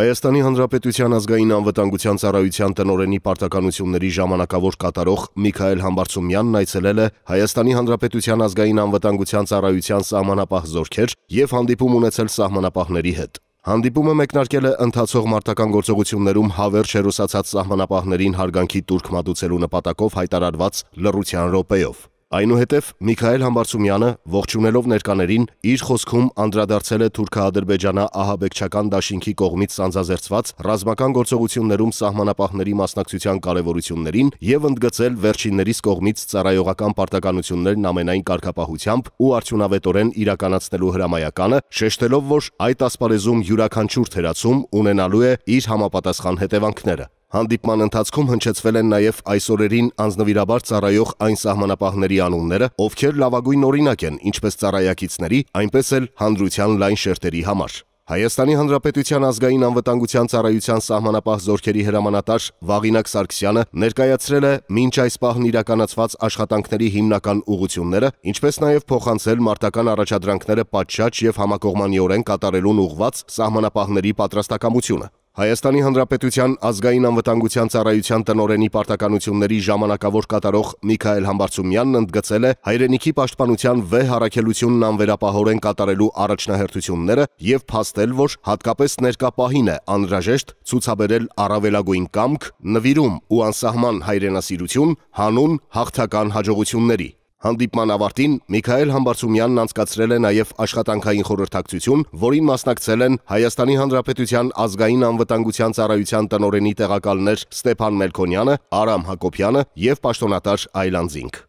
Հայաստանի Հանրապետության ազգային անվտանգության ծառայության տնօրենի պարտականությունների ժամանակավոր կատարող Միքայել Համբարձումյանն այցելել է Հայաստանի Հանրապետության ազգային անվտանգության ծառայության սահմանապահ զորքեր եւ հանդիպում ունեցել սահմանապահների հետ։ Հանդիպումը մեկնարկել է ընթացող մարտական գործողություններում հավերժ հերոսացած սահմանապահներին հարգանքի տուրք մատուցելու նպատակով հայտարարված լռության րոպեով։ Այնուհետև Միքայել Համբարձումյանը ողջունելով ներկաներին իր խոսքում անդրադարձել է թուրք-ադրբեջանա-ահաբեկչական դաշինքի կողմից սանձազերծված ռազմական գործողություններում սահմանապահների մասնակցության կարևորություններին և ընդգծել վերջիններիս կողմից ծառայողական պարտականություններն ամենայն կարգապահությամբ ու արդյունավետորեն իրականացնելու հրամայականը, շեշտելով, որ այդ ասպարեզում յուրաքանչյուր թերացում ունենալու է իր համապատասխան հետևանքները։ Հանդիպման ընթացքում հնչեցվել են նաև այսօրերին անznվիրաբար ծառայող այն սահմանապահների անունները, ովքեր լավագույն օրինակ են ինչպես ծառայակիցների, այնպես էլ հանրության լայն շերտերի համար։ Հայաստանի Հանրապետության ազգային անվտանգության ծառայության սահմանապահ զորքերի հրամանատար Վաղինակ Սարգսյանը ներկայացրել է մինչ այս պահն իրականացված աշխատանքների հիմնական ուղղությունները, ինչպես նաև փոխանցել մարտական առաջադրանքները պատշաճ եւ համակողմանիորեն կատարելուն ուղղված սահմանապահների պատրաստակամությունը։ Հայաստանի Հանրապետության ազգային անվտանգության ծառայության տնօրենի պարտականությունների ժամանակավոր կատարող Միքայել Համբարձումյանն ընդգծել է հայրենիքի պաշտպանության V հարակելությունն անվերապահորեն կատարելու առաջնահերթությունները եւ փաստել, որ հատկապես ներկա պահին է անհրաժեշտ ցուցաբերել առավելագույն կամք, նվիրում ու անսահման հայրենասիրություն հանուն հաղթական հաջողությունների։ Հանդիպման ավարտին Միքայել Համբարձումյանն անցկացրել է նաև աշխատանքային խորհրդակցություն, որին մասնակցել են Հայաստանի Հանրապետության ազգային անվտանգության ծառայության տնօրենի տեղակալներ Ստեփան Մելքոնյանը, Արամ Հակոբյանը եւ պաշտոնատար Այլանդզինգ։